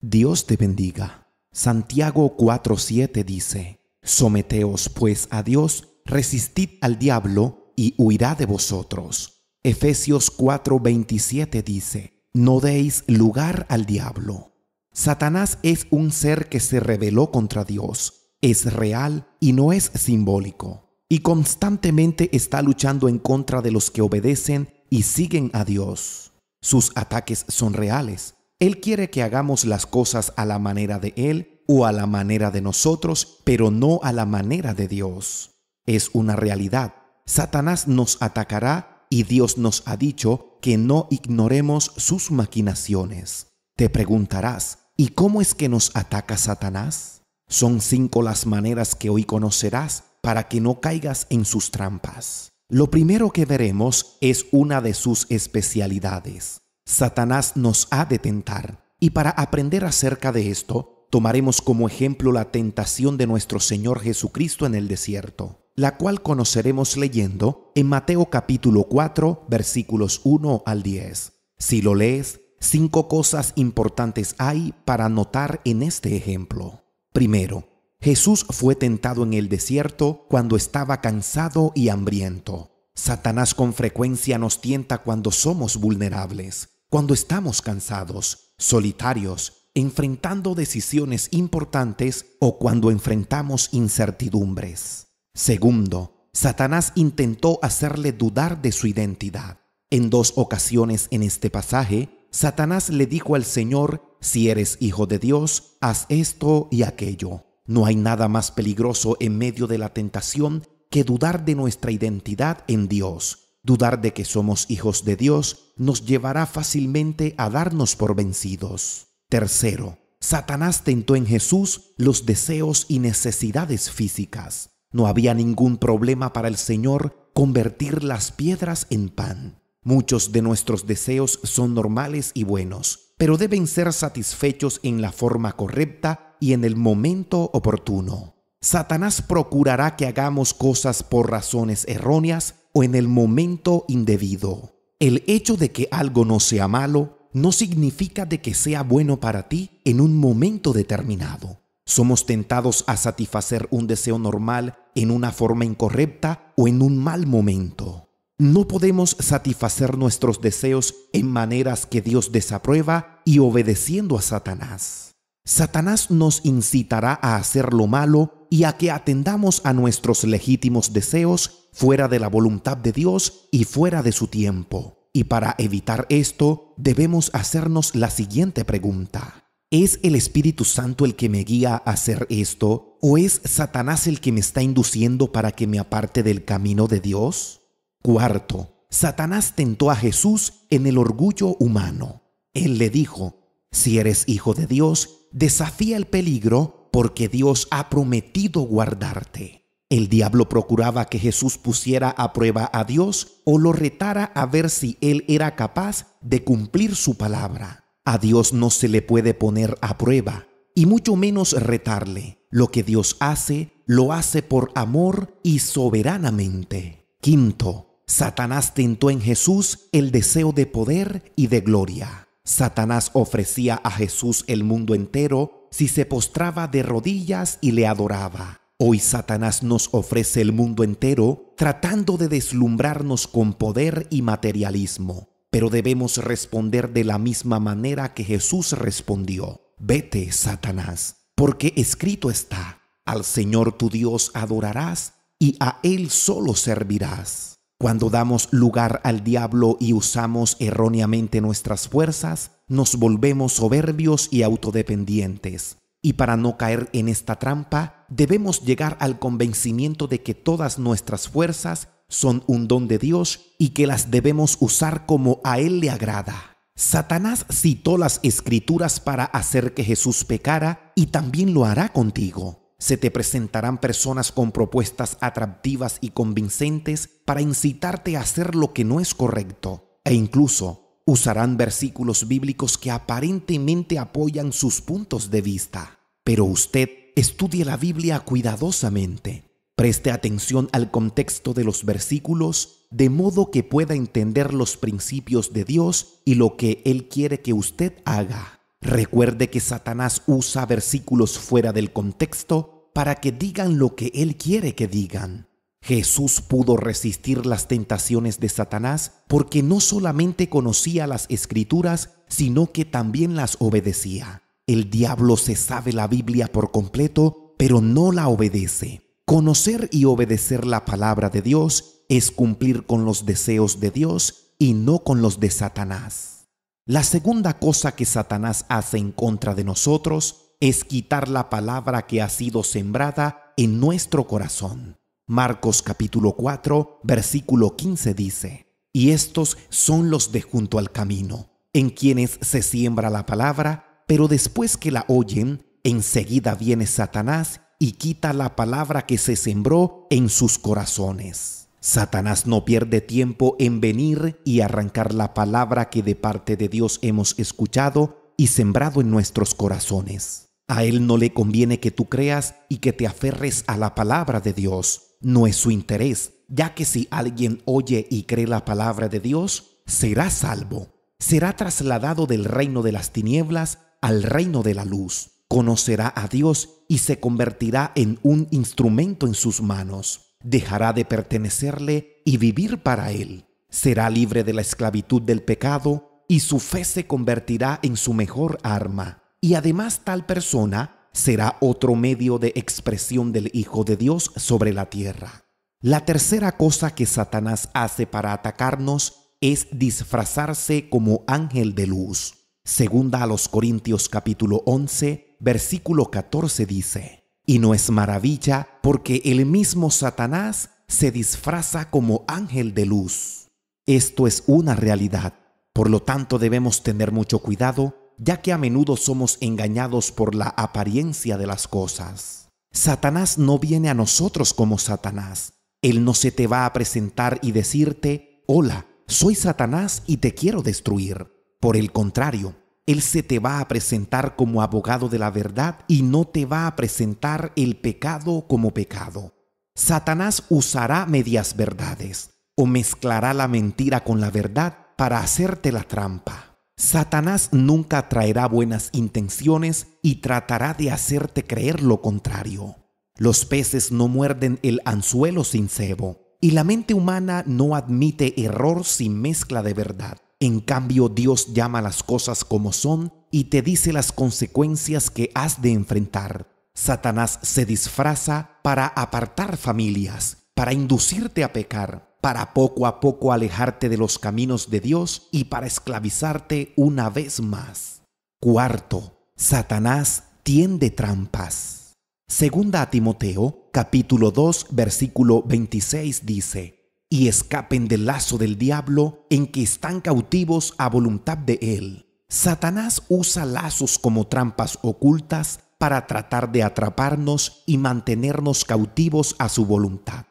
Dios te bendiga. Santiago 4:7 dice, Someteos pues a Dios, resistid al diablo y huirá de vosotros. Efesios 4:27 dice, No deis lugar al diablo. Satanás es un ser que se rebeló contra Dios, es real y no es simbólico y constantemente está luchando en contra de los que obedecen y siguen a Dios. Sus ataques son reales. Él quiere que hagamos las cosas a la manera de Él o a la manera de nosotros, pero no a la manera de Dios. Es una realidad. Satanás nos atacará y Dios nos ha dicho que no ignoremos sus maquinaciones. Te preguntarás, ¿y cómo es que nos ataca Satanás? Son cinco las maneras que hoy conocerás para que no caigas en sus trampas. Lo primero que veremos es una de sus especialidades. Satanás nos ha de tentar, y para aprender acerca de esto, tomaremos como ejemplo la tentación de nuestro Señor Jesucristo en el desierto, la cual conoceremos leyendo en Mateo capítulo 4 versículos 1 al 10. Si lo lees, cinco cosas importantes hay para notar en este ejemplo. Primero, Jesús fue tentado en el desierto cuando estaba cansado y hambriento. Satanás con frecuencia nos tienta cuando somos vulnerables, cuando estamos cansados, solitarios, enfrentando decisiones importantes o cuando enfrentamos incertidumbres. Segundo, Satanás intentó hacerle dudar de su identidad. En dos ocasiones en este pasaje, Satanás le dijo al Señor, si eres hijo de Dios, haz esto y aquello. No hay nada más peligroso en medio de la tentación que dudar de nuestra identidad en Dios. Dudar de que somos hijos de Dios nos llevará fácilmente a darnos por vencidos. Tercero, Satanás tentó en Jesús los deseos y necesidades físicas. No había ningún problema para el Señor convertir las piedras en pan. Muchos de nuestros deseos son normales y buenos, pero deben ser satisfechos en la forma correcta y en el momento oportuno. Satanás procurará que hagamos cosas por razones erróneas o en el momento indebido. El hecho de que algo no sea malo no significa de que sea bueno para ti en un momento determinado. Somos tentados a satisfacer un deseo normal en una forma incorrecta o en un mal momento. No podemos satisfacer nuestros deseos en maneras que Dios desaprueba y obedeciendo a Satanás. Satanás nos incitará a hacer lo malo y a que atendamos a nuestros legítimos deseos fuera de la voluntad de Dios y fuera de su tiempo. Y para evitar esto, debemos hacernos la siguiente pregunta. ¿Es el Espíritu Santo el que me guía a hacer esto o es Satanás el que me está induciendo para que me aparte del camino de Dios? Cuarto, Satanás tentó a Jesús en el orgullo humano. Él le dijo, si eres hijo de Dios, desafía el peligro porque Dios ha prometido guardarte. El diablo procuraba que Jesús pusiera a prueba a Dios o lo retara a ver si él era capaz de cumplir su palabra. A Dios no se le puede poner a prueba, y mucho menos retarle. Lo que Dios hace, lo hace por amor y soberanamente. Quinto, Satanás tentó en Jesús el deseo de poder y de gloria. Satanás ofrecía a Jesús el mundo entero si se postraba de rodillas y le adoraba. Hoy Satanás nos ofrece el mundo entero tratando de deslumbrarnos con poder y materialismo, pero debemos responder de la misma manera que Jesús respondió. Vete, Satanás, porque escrito está, al Señor tu Dios adorarás y a Él solo servirás. Cuando damos lugar al diablo y usamos erróneamente nuestras fuerzas, nos volvemos soberbios y autodependientes. Y para no caer en esta trampa, debemos llegar al convencimiento de que todas nuestras fuerzas son un don de Dios y que las debemos usar como a Él le agrada. Satanás citó las escrituras para hacer que Jesús pecara y también lo hará contigo se te presentarán personas con propuestas atractivas y convincentes para incitarte a hacer lo que no es correcto e incluso usarán versículos bíblicos que aparentemente apoyan sus puntos de vista. Pero usted estudie la Biblia cuidadosamente, preste atención al contexto de los versículos de modo que pueda entender los principios de Dios y lo que Él quiere que usted haga. Recuerde que Satanás usa versículos fuera del contexto para que digan lo que él quiere que digan. Jesús pudo resistir las tentaciones de Satanás porque no solamente conocía las escrituras, sino que también las obedecía. El diablo se sabe la Biblia por completo, pero no la obedece. Conocer y obedecer la palabra de Dios es cumplir con los deseos de Dios y no con los de Satanás. La segunda cosa que Satanás hace en contra de nosotros es quitar la palabra que ha sido sembrada en nuestro corazón. Marcos capítulo 4, versículo 15 dice, Y estos son los de junto al camino, en quienes se siembra la palabra, pero después que la oyen, enseguida viene Satanás y quita la palabra que se sembró en sus corazones. Satanás no pierde tiempo en venir y arrancar la palabra que de parte de Dios hemos escuchado y sembrado en nuestros corazones. A Él no le conviene que tú creas y que te aferres a la palabra de Dios. No es su interés, ya que si alguien oye y cree la palabra de Dios, será salvo. Será trasladado del reino de las tinieblas al reino de la luz. Conocerá a Dios y se convertirá en un instrumento en sus manos dejará de pertenecerle y vivir para Él. Será libre de la esclavitud del pecado y su fe se convertirá en su mejor arma. Y además tal persona será otro medio de expresión del Hijo de Dios sobre la tierra. La tercera cosa que Satanás hace para atacarnos es disfrazarse como ángel de luz. Segunda a los Corintios capítulo 11, versículo 14 dice, y no es maravilla porque el mismo Satanás se disfraza como ángel de luz. Esto es una realidad. Por lo tanto debemos tener mucho cuidado ya que a menudo somos engañados por la apariencia de las cosas. Satanás no viene a nosotros como Satanás. Él no se te va a presentar y decirte, hola, soy Satanás y te quiero destruir. Por el contrario, él se te va a presentar como abogado de la verdad y no te va a presentar el pecado como pecado. Satanás usará medias verdades o mezclará la mentira con la verdad para hacerte la trampa. Satanás nunca traerá buenas intenciones y tratará de hacerte creer lo contrario. Los peces no muerden el anzuelo sin cebo y la mente humana no admite error sin mezcla de verdad. En cambio, Dios llama las cosas como son y te dice las consecuencias que has de enfrentar. Satanás se disfraza para apartar familias, para inducirte a pecar, para poco a poco alejarte de los caminos de Dios y para esclavizarte una vez más. Cuarto, Satanás tiende trampas. Segunda a Timoteo, capítulo 2, versículo 26 dice, y escapen del lazo del diablo en que están cautivos a voluntad de él. Satanás usa lazos como trampas ocultas para tratar de atraparnos y mantenernos cautivos a su voluntad.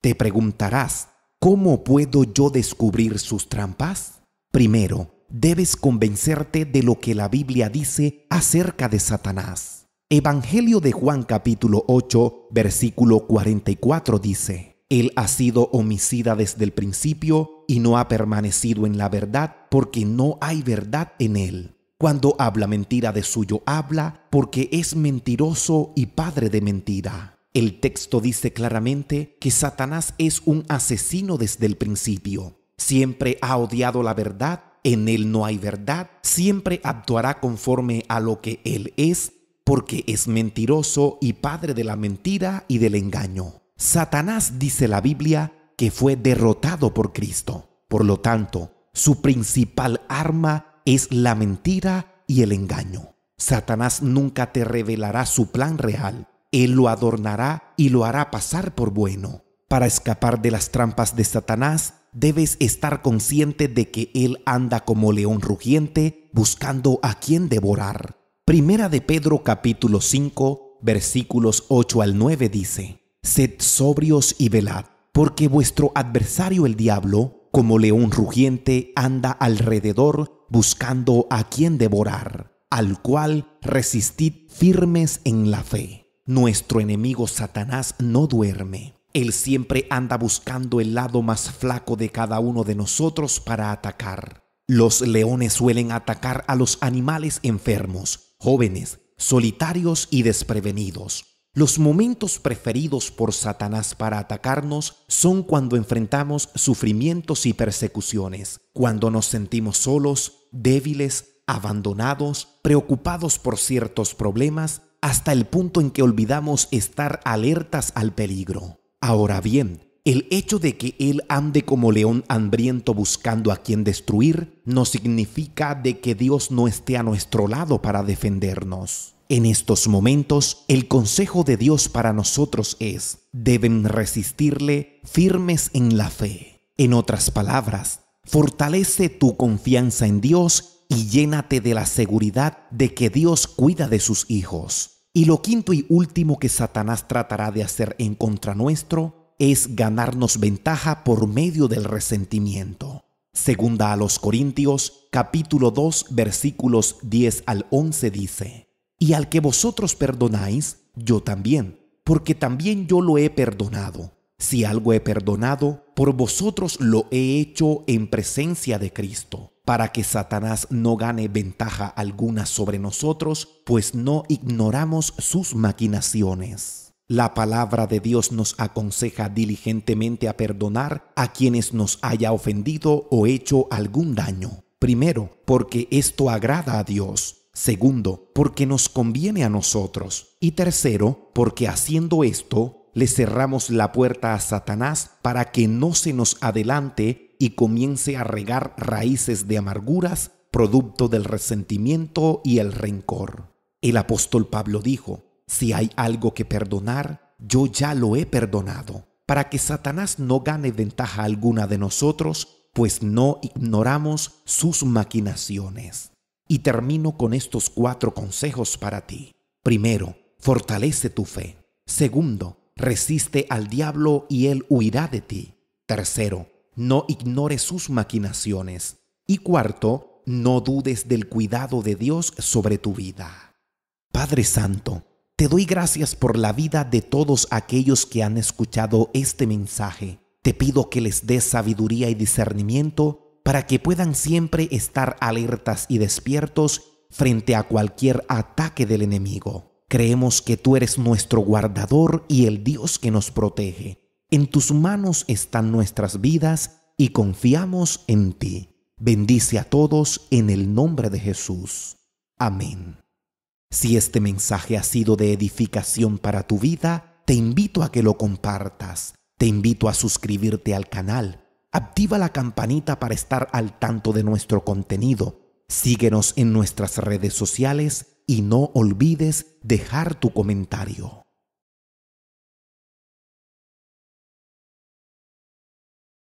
Te preguntarás, ¿cómo puedo yo descubrir sus trampas? Primero, debes convencerte de lo que la Biblia dice acerca de Satanás. Evangelio de Juan capítulo 8, versículo 44 dice, él ha sido homicida desde el principio y no ha permanecido en la verdad porque no hay verdad en él. Cuando habla mentira de suyo habla porque es mentiroso y padre de mentira. El texto dice claramente que Satanás es un asesino desde el principio. Siempre ha odiado la verdad, en él no hay verdad, siempre actuará conforme a lo que él es, porque es mentiroso y padre de la mentira y del engaño. Satanás dice la Biblia que fue derrotado por Cristo. Por lo tanto, su principal arma es la mentira y el engaño. Satanás nunca te revelará su plan real. Él lo adornará y lo hará pasar por bueno. Para escapar de las trampas de Satanás, debes estar consciente de que Él anda como león rugiente buscando a quien devorar. Primera de Pedro capítulo 5 versículos 8 al 9 dice, sed sobrios y velad, porque vuestro adversario el diablo, como león rugiente, anda alrededor buscando a quien devorar, al cual resistid firmes en la fe. Nuestro enemigo Satanás no duerme. Él siempre anda buscando el lado más flaco de cada uno de nosotros para atacar. Los leones suelen atacar a los animales enfermos, jóvenes, solitarios y desprevenidos. Los momentos preferidos por Satanás para atacarnos son cuando enfrentamos sufrimientos y persecuciones, cuando nos sentimos solos, débiles, abandonados, preocupados por ciertos problemas, hasta el punto en que olvidamos estar alertas al peligro. Ahora bien, el hecho de que Él ande como león hambriento buscando a quien destruir no significa de que Dios no esté a nuestro lado para defendernos. En estos momentos, el consejo de Dios para nosotros es, deben resistirle firmes en la fe. En otras palabras, fortalece tu confianza en Dios y llénate de la seguridad de que Dios cuida de sus hijos. Y lo quinto y último que Satanás tratará de hacer en contra nuestro es ganarnos ventaja por medio del resentimiento. Segunda a los Corintios, capítulo 2, versículos 10 al 11 dice, y al que vosotros perdonáis, yo también, porque también yo lo he perdonado. Si algo he perdonado, por vosotros lo he hecho en presencia de Cristo, para que Satanás no gane ventaja alguna sobre nosotros, pues no ignoramos sus maquinaciones. La palabra de Dios nos aconseja diligentemente a perdonar a quienes nos haya ofendido o hecho algún daño. Primero, porque esto agrada a Dios Segundo, porque nos conviene a nosotros. Y tercero, porque haciendo esto, le cerramos la puerta a Satanás para que no se nos adelante y comience a regar raíces de amarguras, producto del resentimiento y el rencor. El apóstol Pablo dijo, si hay algo que perdonar, yo ya lo he perdonado, para que Satanás no gane ventaja alguna de nosotros, pues no ignoramos sus maquinaciones. Y termino con estos cuatro consejos para ti. Primero, fortalece tu fe. Segundo, resiste al diablo y él huirá de ti. Tercero, no ignores sus maquinaciones. Y cuarto, no dudes del cuidado de Dios sobre tu vida. Padre Santo, te doy gracias por la vida de todos aquellos que han escuchado este mensaje. Te pido que les des sabiduría y discernimiento para que puedan siempre estar alertas y despiertos frente a cualquier ataque del enemigo. Creemos que tú eres nuestro guardador y el Dios que nos protege. En tus manos están nuestras vidas y confiamos en ti. Bendice a todos en el nombre de Jesús. Amén. Si este mensaje ha sido de edificación para tu vida, te invito a que lo compartas. Te invito a suscribirte al canal Activa la campanita para estar al tanto de nuestro contenido. Síguenos en nuestras redes sociales y no olvides dejar tu comentario.